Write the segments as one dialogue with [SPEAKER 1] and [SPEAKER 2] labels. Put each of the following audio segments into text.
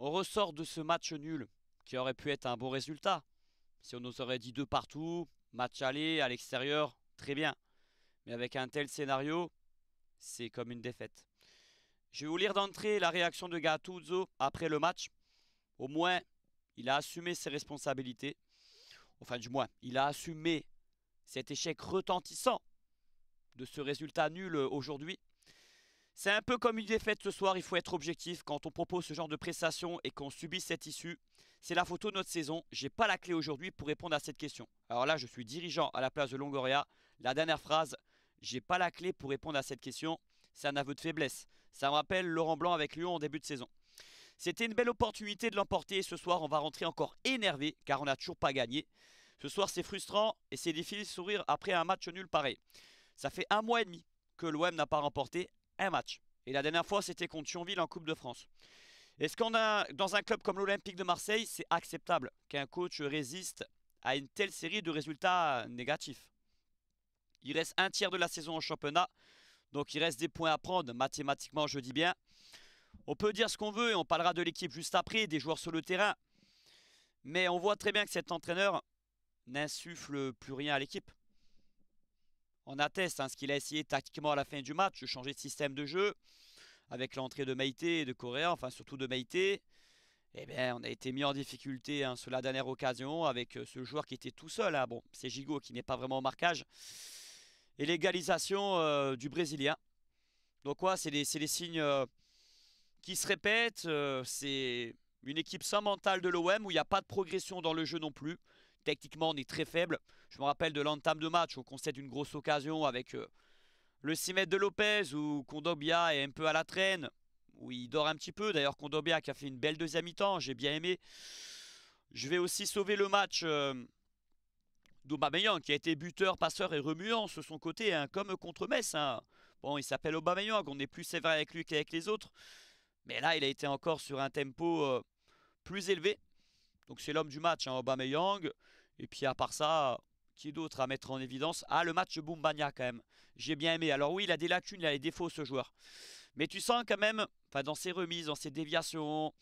[SPEAKER 1] On ressort de ce match nul qui aurait pu être un bon résultat. Si on nous aurait dit deux partout, match aller à l'extérieur, très bien. Mais avec un tel scénario, c'est comme une défaite. Je vais vous lire d'entrée la réaction de Gattuso après le match. Au moins, il a assumé ses responsabilités. Enfin, du moins, il a assumé cet échec retentissant de ce résultat nul euh, aujourd'hui. C'est un peu comme une défaite ce soir, il faut être objectif quand on propose ce genre de prestation et qu'on subit cette issue. C'est la photo de notre saison, j'ai pas la clé aujourd'hui pour répondre à cette question. Alors là, je suis dirigeant à la place de Longoria. La dernière phrase, j'ai pas la clé pour répondre à cette question, c'est un aveu de faiblesse. Ça me rappelle Laurent Blanc avec Lyon en début de saison. C'était une belle opportunité de l'emporter. et Ce soir, on va rentrer encore énervé car on n'a toujours pas gagné. Ce soir, c'est frustrant et c'est difficile de sourire après un match nul pareil. Ça fait un mois et demi que l'OM n'a pas remporté un match. Et la dernière fois, c'était contre Thionville en Coupe de France. Est-ce qu'on a, dans un club comme l'Olympique de Marseille, c'est acceptable qu'un coach résiste à une telle série de résultats négatifs Il reste un tiers de la saison en championnat, donc il reste des points à prendre, mathématiquement je dis bien. On peut dire ce qu'on veut et on parlera de l'équipe juste après, des joueurs sur le terrain. Mais on voit très bien que cet entraîneur n'insuffle plus rien à l'équipe. On atteste hein, ce qu'il a essayé tactiquement à la fin du match, de changer de système de jeu avec l'entrée de Meite et de Correa, enfin surtout de Meite, Eh bien, on a été mis en difficulté hein, sur la dernière occasion avec euh, ce joueur qui était tout seul. Hein. Bon, c'est Gigot qui n'est pas vraiment au marquage. Et l'égalisation euh, du Brésilien. Donc, quoi, c'est des, signes euh, qui se répètent. c'est une équipe sans mental de l'OM où il n'y a pas de progression dans le jeu non plus techniquement, on est très faible. Je me rappelle de l'entame de match où on concède une grosse occasion avec euh, le 6 mètres de Lopez où Condobia est un peu à la traîne, où il dort un petit peu. D'ailleurs, Condobia qui a fait une belle deuxième mi-temps, j'ai bien aimé. Je vais aussi sauver le match euh, qui a été buteur, passeur et remuant sur son côté, hein, comme contre Metz. Hein. Bon, il s'appelle Aubameyang, on est plus sévère avec lui qu'avec les autres. Mais là, il a été encore sur un tempo euh, plus élevé. Donc c'est l'homme du match, hein, Aubameyang. Et puis à part ça, qui d'autre à mettre en évidence Ah, le match Boumbania quand même. J'ai bien aimé. Alors oui, il a des lacunes, il a des défauts ce joueur. Mais tu sens quand même, enfin dans ses remises, dans ses déviations,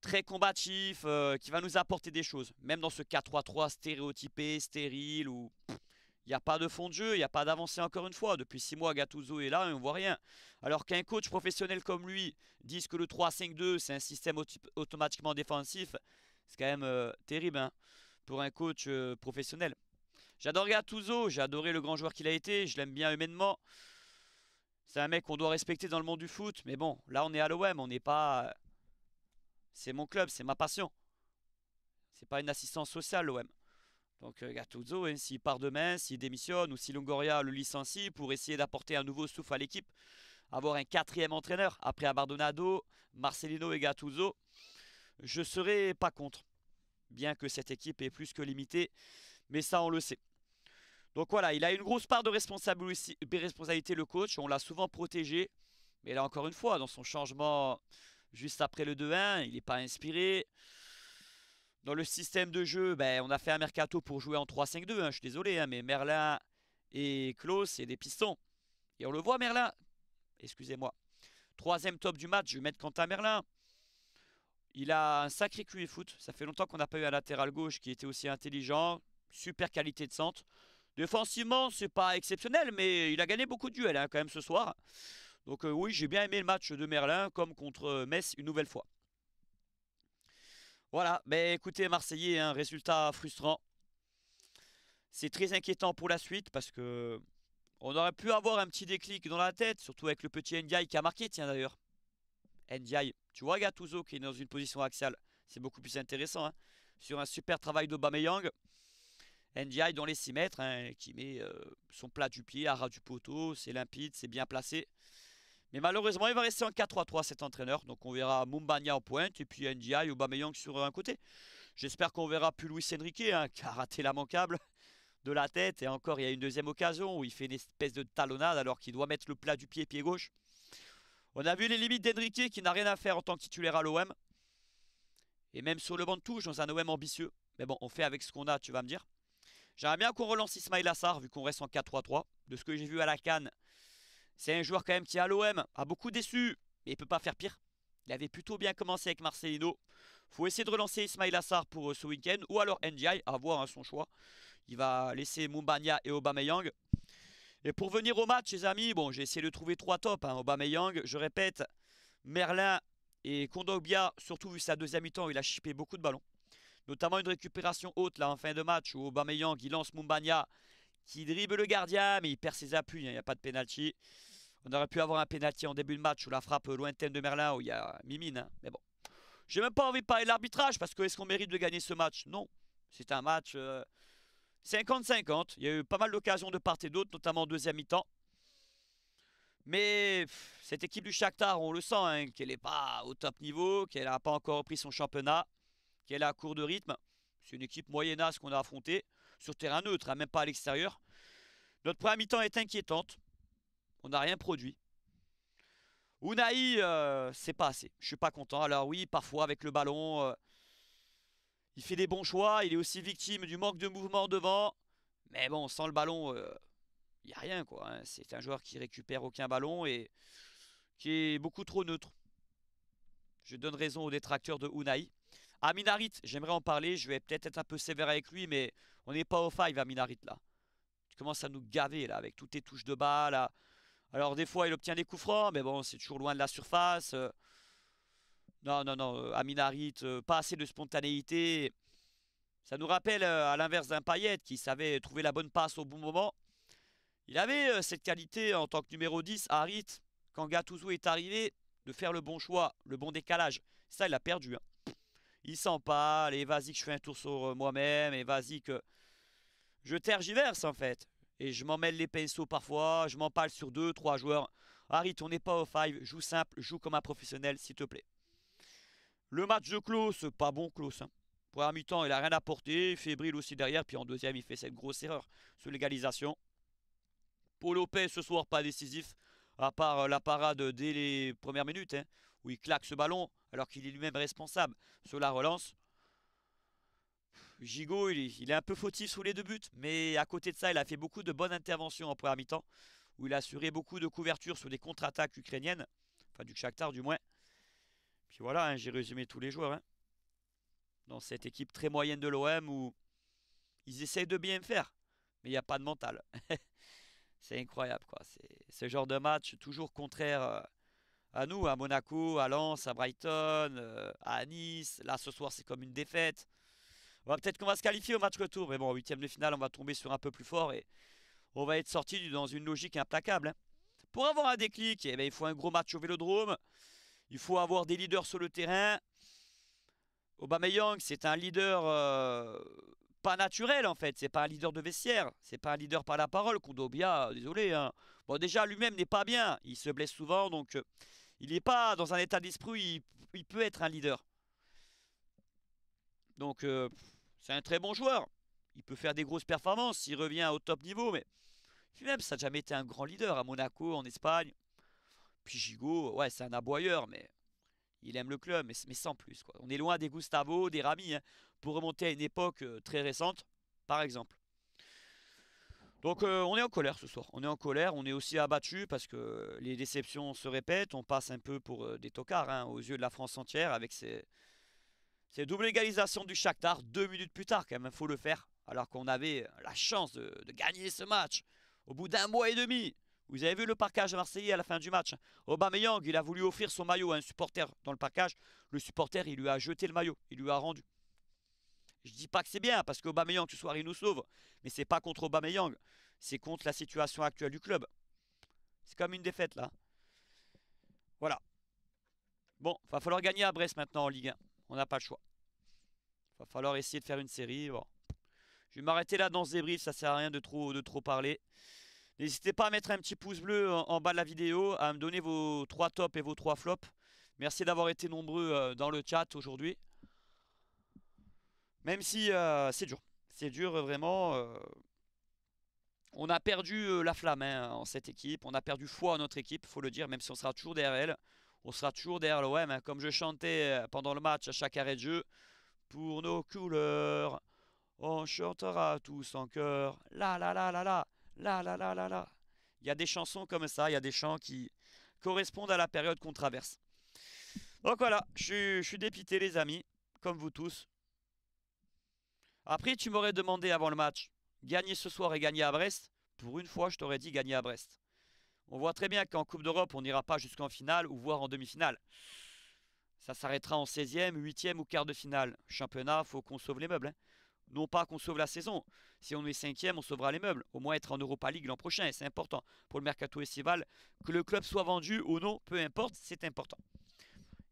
[SPEAKER 1] très combatif, euh, qui va nous apporter des choses. Même dans ce 4-3-3 stéréotypé, stérile, où il n'y a pas de fond de jeu, il n'y a pas d'avancée encore une fois. Depuis 6 mois, Gattuso est là et on voit rien. Alors qu'un coach professionnel comme lui dise que le 3-5-2, c'est un système automatiquement défensif, c'est quand même euh, terrible. Hein pour un coach euh, professionnel. J'adore Gattuso, j'ai adoré le grand joueur qu'il a été, je l'aime bien humainement. C'est un mec qu'on doit respecter dans le monde du foot, mais bon, là on est à l'OM, on n'est pas... C'est mon club, c'est ma passion. C'est pas une assistance sociale l'OM. Donc euh, Gattuso, hein, s'il part demain, s'il démissionne ou si Longoria le licencie pour essayer d'apporter un nouveau souffle à l'équipe, avoir un quatrième entraîneur après Abardonado, Marcelino et Gattuso, je serai pas contre bien que cette équipe est plus que limitée, mais ça on le sait. Donc voilà, il a une grosse part de responsabilité le coach, on l'a souvent protégé, mais là encore une fois, dans son changement juste après le 2-1, il n'est pas inspiré. Dans le système de jeu, ben, on a fait un mercato pour jouer en 3-5-2, hein, je suis désolé, hein, mais Merlin et Klaus, c'est des pistons. Et on le voit Merlin, excusez-moi. Troisième top du match, je vais mettre Quentin Merlin. Il a un sacré et foot. Ça fait longtemps qu'on n'a pas eu un latéral gauche qui était aussi intelligent. Super qualité de centre. Défensivement, c'est pas exceptionnel, mais il a gagné beaucoup de duels hein, quand même ce soir. Donc euh, oui, j'ai bien aimé le match de Merlin, comme contre euh, Metz une nouvelle fois. Voilà, mais écoutez, Marseillais, un hein, résultat frustrant. C'est très inquiétant pour la suite parce que on aurait pu avoir un petit déclic dans la tête, surtout avec le petit Ndiaye qui a marqué, tiens d'ailleurs. Ndiaye, tu vois Gattuso qui est dans une position axiale. C'est beaucoup plus intéressant. Hein. Sur un super travail d'Obameyang. Ndiaye dans les 6 mètres, hein, qui met euh, son plat du pied à ras du poteau. C'est limpide, c'est bien placé. Mais malheureusement, il va rester en 4-3-3 cet entraîneur. Donc on verra Mumbania en pointe et puis Ndiaye ou Bameyang sur un côté. J'espère qu'on verra plus Luis Enrique, hein, qui a raté la manquable de la tête. Et encore, il y a une deuxième occasion où il fait une espèce de talonnade alors qu'il doit mettre le plat du pied pied gauche. On a vu les limites d'Enrique qui n'a rien à faire en tant que titulaire à l'OM. Et même sur le banc de touche, dans un OM ambitieux. Mais bon, on fait avec ce qu'on a, tu vas me dire. J'aimerais bien qu'on relance Ismail Assar, vu qu'on reste en 4-3-3. De ce que j'ai vu à la Cannes, c'est un joueur quand même qui, à l'OM, a beaucoup déçu. Mais il peut pas faire pire. Il avait plutôt bien commencé avec Marcelino. faut essayer de relancer Ismail Assar pour euh, ce week-end. Ou alors NDI, à voir hein, son choix. Il va laisser Mumbania et Aubameyang. Et pour venir au match, les amis, bon, j'ai essayé de trouver trois tops. Hein, Aubameyang, je répète, Merlin et Kondogbia, surtout vu sa deuxième mi-temps, il a chippé beaucoup de ballons. Notamment une récupération haute là en fin de match où Aubameyang, il lance Mumbania qui dribble le gardien, mais il perd ses appuis, hein, il n'y a pas de penalty. On aurait pu avoir un penalty en début de match ou la frappe lointaine de Merlin où il y a Mimine, hein, mais bon. J'ai même pas envie de parler de l'arbitrage parce que est-ce qu'on mérite de gagner ce match Non. C'est un match euh, 50-50. Il y a eu pas mal d'occasions de part et d'autre, notamment en deuxième mi-temps. Mais cette équipe du Shakhtar, on le sent, hein, qu'elle n'est pas au top niveau, qu'elle n'a pas encore repris son championnat, qu'elle est à court de rythme. C'est une équipe moyenne à ce qu'on a affronté, sur terrain neutre, hein, même pas à l'extérieur. Notre première mi-temps est inquiétante. On n'a rien produit. Unai, euh, c'est pas assez. Je suis pas content. Alors oui, parfois avec le ballon, euh, il fait des bons choix, il est aussi victime du manque de mouvement devant. Mais bon, sans le ballon, euh, il n'y a rien. quoi. Hein. C'est un joueur qui récupère aucun ballon et qui est beaucoup trop neutre. Je donne raison aux détracteurs de Unai. Aminarit, j'aimerais en parler. Je vais peut-être être un peu sévère avec lui, mais on n'est pas au five à Minarit là. Tu commences à nous gaver là avec toutes tes touches de bas. Là. Alors des fois, il obtient des coups francs, mais bon, c'est toujours loin de la surface. Euh. Non, non, non, euh, Aminarit, euh, pas assez de spontanéité. Ça nous rappelle, euh, à l'inverse d'un Payet qui savait trouver la bonne passe au bon moment. Il avait cette qualité en tant que numéro 10, Harit, quand Gattuso est arrivé, de faire le bon choix, le bon décalage. Ça, il a perdu. Hein. Il sent pas, et vas-y que je fais un tour sur moi-même, et vas-y que... Je tergiverse, en fait. Et je m'emmêle les pinceaux parfois, je m'en m'empale sur deux, trois joueurs. Harit, on n'est pas au five, joue simple, joue comme un professionnel, s'il te plaît. Le match de close, pas bon close. Hein. Première mi-temps, il a rien apporté. Fébrile aussi derrière. Puis en deuxième, il fait cette grosse erreur sur l'égalisation. Paul Lopez, ce soir, pas décisif. À part euh, la parade dès les premières minutes, hein, où il claque ce ballon, alors qu'il est lui-même responsable sur la relance. Gigot, il est, un peu fautif sous les deux buts, mais à côté de ça, il a fait beaucoup de bonnes interventions en premier mi-temps, où il a assuré beaucoup de couverture sur des contre-attaques ukrainiennes, enfin du Shakhtar du moins. Puis voilà, hein, j'ai résumé tous les joueurs. Hein. dans cette équipe très moyenne de l'OM où ils essayent de bien faire, mais il n'y a pas de mental. c'est incroyable, quoi. C'est ce genre de match toujours contraire euh, à nous, à Monaco, à Lens, à Brighton, euh, à Nice. Là, ce soir, c'est comme une défaite. Peut-être qu'on va se qualifier au match retour, mais bon, huitième de finale, on va tomber sur un peu plus fort et on va être sorti dans une logique implacable. Hein. Pour avoir un déclic, eh ben, il faut un gros match au Vélodrome. Il faut avoir des leaders sur le terrain. Aubameyang, c'est un leader euh, pas naturel en fait. C'est pas un leader de vestiaire. C'est pas un leader par la parole. Koudobia, désolé. Hein. Bon, déjà lui-même n'est pas bien. Il se blesse souvent, donc euh, il n'est pas dans un état d'esprit. Il, peut être un leader. Donc euh, c'est un très bon joueur. Il peut faire des grosses performances. Il revient au top niveau, mais lui-même, ça n'a jamais été un grand leader à Monaco, en Espagne. Puis Gigot, ouais, c'est un aboyeur, mais il aime le club, mais, sans plus. On est loin des Gustavo, des Rami, hein, pour remonter à une époque euh, très récente, par exemple. Donc euh, on est en colère ce soir, on est en colère, on est aussi abattu parce que les déceptions se répètent, on passe un peu pour euh, des tocards hein, aux yeux de la France entière avec ces, doubles égalisations du Shakhtar, deux minutes plus tard quand même, faut le faire, alors qu'on avait la chance de gagner ce match au bout d'un mois et demi. Vous avez vu le à Marseille à la fin du match. Hein. Aubameyang, il a voulu offrir son maillot à un supporter dans le parcage. Le supporter, il lui a jeté le maillot. Il lui a rendu. Je dis pas que c'est bien, parce qu'Aubameyang, ce soir, il nous sauve. Mais c'est pas contre Aubameyang. C'est contre la situation actuelle du club. C'est comme une défaite, là. Voilà. Bon, va falloir gagner à Brest maintenant en Ligue 1. On n'a pas le choix. Il va falloir essayer de faire une série. Je vais m'arrêter là dans ce débrief. Ça sert à rien de trop, de trop parler. N'hésitez pas à mettre un petit pouce bleu en, bas de la vidéo, à me donner vos trois tops et vos trois flops. Merci d'avoir été nombreux euh, dans le chat aujourd'hui. Même si euh, c'est dur. C'est dur vraiment. Euh. on a perdu la flamme hein, en cette équipe. On a perdu foi en notre équipe, faut le dire, même si on sera toujours derrière elle. On sera toujours derrière l'OM. Hein, comme je chantais pendant le match à chaque arrêt de jeu. Pour nos couleurs, on chantera tous en cœur. La la la la la là, là, là, là, là. Il y a des chansons comme ça, il y a des chants qui correspondent à la période qu'on traverse. Donc voilà, je, suis dépité les amis, comme vous tous. Après, tu m'aurais demandé avant le match, gagner ce soir et gagner à Brest. Pour une fois, je t'aurais dit gagner à Brest. On voit très bien qu'en Coupe d'Europe, on n'ira pas jusqu'en finale ou voire en demi-finale. Ça s'arrêtera en 16e, 8e ou quart de finale. Championnat, faut qu'on sauve les meubles. Hein non pas qu'on sauve la saison. Si on est cinquième, on sauvera les meubles. Au moins être en Europa League l'an prochain, c'est important pour le mercato estival. Que le club soit vendu ou non, peu importe, c'est important.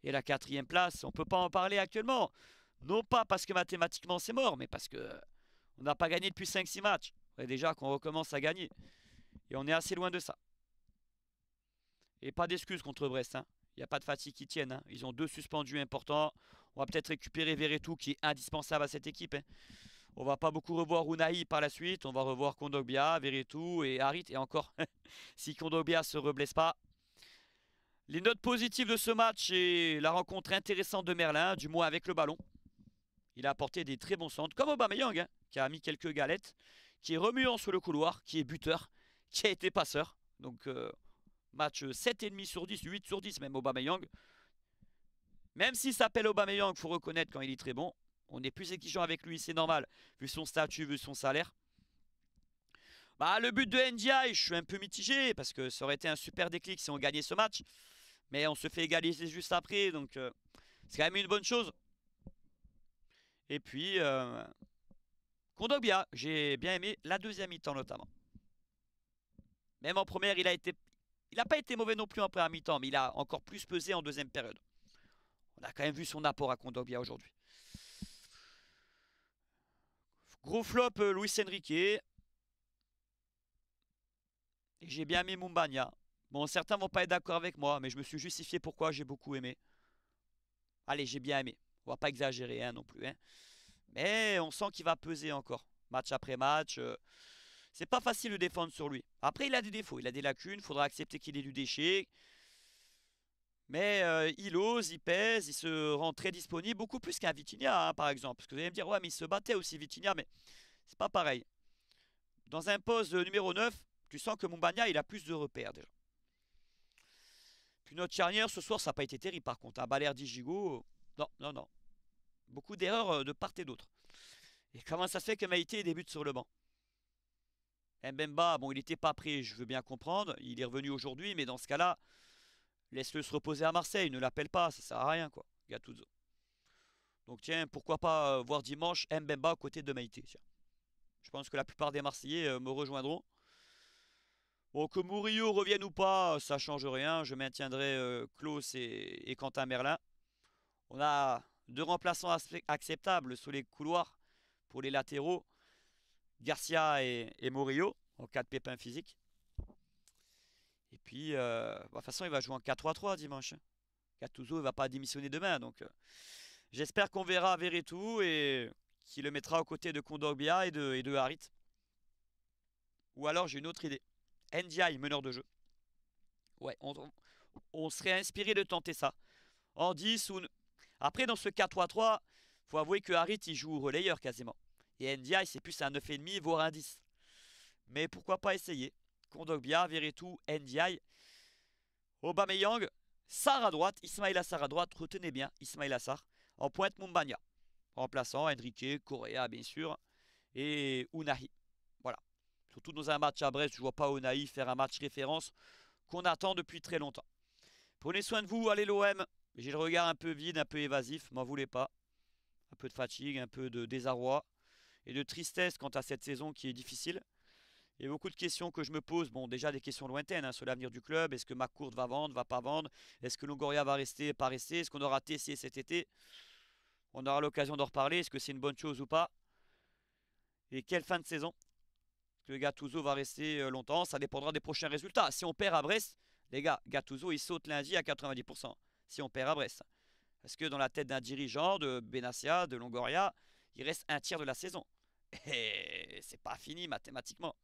[SPEAKER 1] Et la quatrième place, on ne peut pas en parler actuellement. Non pas parce que mathématiquement c'est mort, mais parce que euh, on n'a pas gagné depuis 5-6 matchs. Et déjà qu'on recommence à gagner. Et on est assez loin de ça. Et pas d'excuses contre Brest. Hein. Il n'y a pas de fatigue qui tienne. Hein. Ils ont deux suspendus importants. On va peut-être récupérer Verretou qui est indispensable à cette équipe. Hein. On va pas beaucoup revoir Unai par la suite. On va revoir Kondogbia, Veretout et Harit. Et encore, si Kondogbia se reblesse pas. Les notes positives de ce match et la rencontre intéressante de Merlin, du moins avec le ballon. Il a apporté des très bons centres, comme Aubameyang, hein, qui a mis quelques galettes, qui est remuant sous le couloir, qui est buteur, qui a été passeur. Donc, euh, match 7,5 sur 10, 8 sur 10 même Aubameyang. Même s'il s'appelle Aubameyang, il faut reconnaître quand il est très bon. On est plus exigeant avec lui, c'est normal, vu son statut, vu son salaire. Bah, le but de NDI, je suis un peu mitigé, parce que ça aurait été un super déclic si on gagnait ce match. Mais on se fait égaliser juste après, donc euh, c'est quand même une bonne chose. Et puis, euh, j'ai bien aimé la deuxième mi-temps notamment. Même en première, il a été, il n'a pas été mauvais non plus en première mi-temps, mais il a encore plus pesé en deuxième période. On a quand même vu son apport à Kondogbia aujourd'hui. Gros flop euh, Luis Enrique. Et j'ai bien aimé Mumbania. Bon, certains vont pas être d'accord avec moi, mais je me suis justifié pourquoi j'ai beaucoup aimé. Allez, j'ai bien aimé. On va pas exagérer hein, non plus. Hein. Mais on sent qu'il va peser encore. Match après match. Euh. c'est pas facile de défendre sur lui. Après, il a des défauts. Il a des lacunes. Il faudra accepter qu'il ait du déchet. Mais euh, il ose, il pèse, il se rend très disponible, beaucoup plus qu'un Vitinia, hein, par exemple. Parce que vous allez me dire, ouais, mais il se battait aussi Vitinia, mais c'est pas pareil. Dans un poste numéro 9, tu sens que Mumbania, il a plus de repères déjà. Puis notre charnière, ce soir, ça n'a pas été terrible par contre. Un hein. Baler Digigo, non, non, non. Beaucoup d'erreurs euh, de part et d'autre. Et comment ça se fait que Maïté débute sur le banc Mbemba, bon, il n'était pas pris, je veux bien comprendre. Il est revenu aujourd'hui, mais dans ce cas-là, Laisse-le se reposer à Marseille, ne l'appelle pas, ça sert à rien, quoi, Gattuso. Donc tiens, pourquoi pas euh, voir dimanche Mbemba à côté de Maïté, Je pense que la plupart des Marseillais euh, me rejoindront. Bon, que Murillo revienne ou pas, ça change rien. Je maintiendrai euh, et, Quentin Merlin. On a deux remplaçants acceptables sous les couloirs pour les latéraux. Garcia et, et en cas de pépin physique. Puis, euh, bah, de toute façon, il va jouer en 4-3-3 dimanche. Hein. Gattuso il va pas démissionner demain. Donc, euh, j'espère qu'on verra Veretout et qu'il le mettra aux côtés de Kondogbia et de, et de Harit. Ou alors, j'ai une autre idée. Ndiaye, meneur de jeu. Ouais, on, serait inspiré de tenter ça. En 10 ou... Après, dans ce 4-3-3, faut avouer que Harit, il joue relayeur quasiment. Et Ndiaye, c'est plus un 9,5, voire un 10. Mais pourquoi pas essayer Kondogbia, Veretout, Ndiaye, Aubameyang, Sar à droite, Ismail Assar à droite, retenez bien Ismail Assar. En pointe, Mumbania, remplaçant Enrique, Correa bien sûr, et Unahi. Voilà. Surtout dans un match à Brest, je ne vois pas Unahi faire un match référence qu'on attend depuis très longtemps. Prenez soin de vous, allez l'OM. J'ai le regard un peu vide, un peu évasif, m'en voulez pas. Un peu de fatigue, un peu de désarroi et de tristesse quant à cette saison qui est difficile. Il y a beaucoup de questions que je me pose. Bon, déjà des questions lointaines hein, sur l'avenir du club. Est-ce que courte va vendre, va pas vendre Est-ce que Longoria va rester, pas rester Est-ce qu'on aura TC cet été On aura l'occasion d'en reparler. Est-ce que c'est une bonne chose ou pas Et quelle fin de saison Le Gattuso va rester euh, longtemps. Ça dépendra des prochains résultats. Si on perd à Brest, les gars, Gattuso, il saute lundi à 90%. Si on perd à Brest. Parce que dans la tête d'un dirigeant, de Benassia, de Longoria, il reste un tiers de la saison. Et c'est pas fini mathématiquement.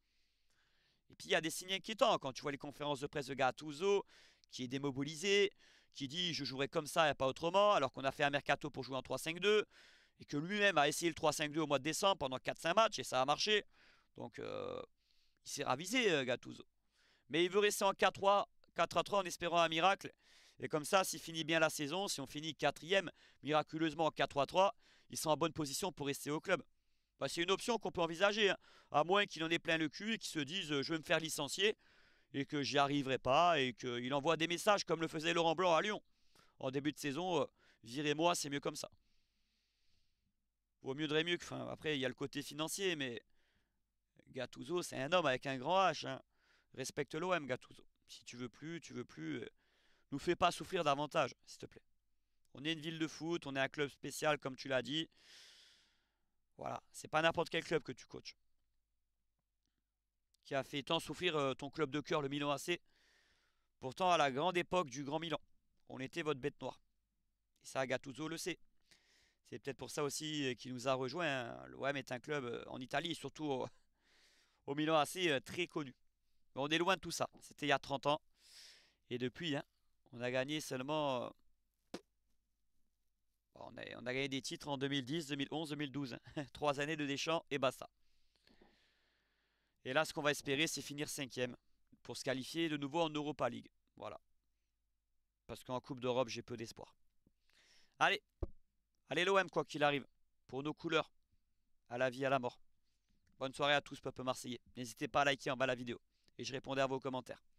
[SPEAKER 1] Et puis il y a des signes inquiétants quand tu vois les conférences de presse de Gattuso qui est démobilisé, qui dit je jouerai comme ça et pas autrement, alors qu'on a fait un mercato pour jouer en 3-5-2 et que lui-même a essayé le 3-5-2 au mois de décembre pendant 4-5 matchs et ça a marché. Donc euh, il s'est ravisé euh, Gattuso. Mais il veut rester en 4-3, 4-3 en espérant un miracle. Et comme ça, s'il finit bien la saison, si on finit quatrième, miraculeusement en 4-3-3, ils sont en bonne position pour rester au club. Bah, c'est une option qu'on peut envisager, hein. à moins qu'il en ait plein le cul et qu'il se dise euh, je vais me faire licencier et que j'y arriverai pas et qu'il envoie des messages comme le faisait Laurent Blanc à Lyon. En début de saison, euh, virez-moi, c'est mieux comme ça. Vaut mieux de mieux après, il y a le côté financier, mais Gattuso, c'est un homme avec un grand H. Hein. Respecte l'OM, Gattuso. Si tu veux plus, tu veux plus. Euh, nous fais pas souffrir davantage, s'il te plaît. On est une ville de foot, on est un club spécial, comme tu l'as dit. Voilà, c'est pas n'importe quel club que tu coaches. Qui a fait tant souffrir euh, ton club de cœur, le Milan AC. Pourtant, à la grande époque du Grand Milan, on était votre bête noire. Et ça, Gattuso le sait. C'est peut-être pour ça aussi euh, qu'il nous a rejoint. Hein. L'OM est un club euh, en Italie, surtout au, Milan AC, très connu. Mais on est loin de tout ça. C'était il y a 30 ans. Et depuis, hein, on a gagné seulement on a, gagné des titres en 2010, 2011, 2012. Trois années de Deschamps et basta. Et là, ce qu'on va espérer, c'est finir cinquième pour se qualifier de nouveau en Europa League. Voilà. Parce qu'en Coupe d'Europe, j'ai peu d'espoir. Allez, allez l'OM, quoi qu'il arrive. Pour nos couleurs, à la vie, à la mort. Bonne soirée à tous, peuple marseillais. N'hésitez pas à liker en bas la vidéo. Et je répondrai à vos commentaires.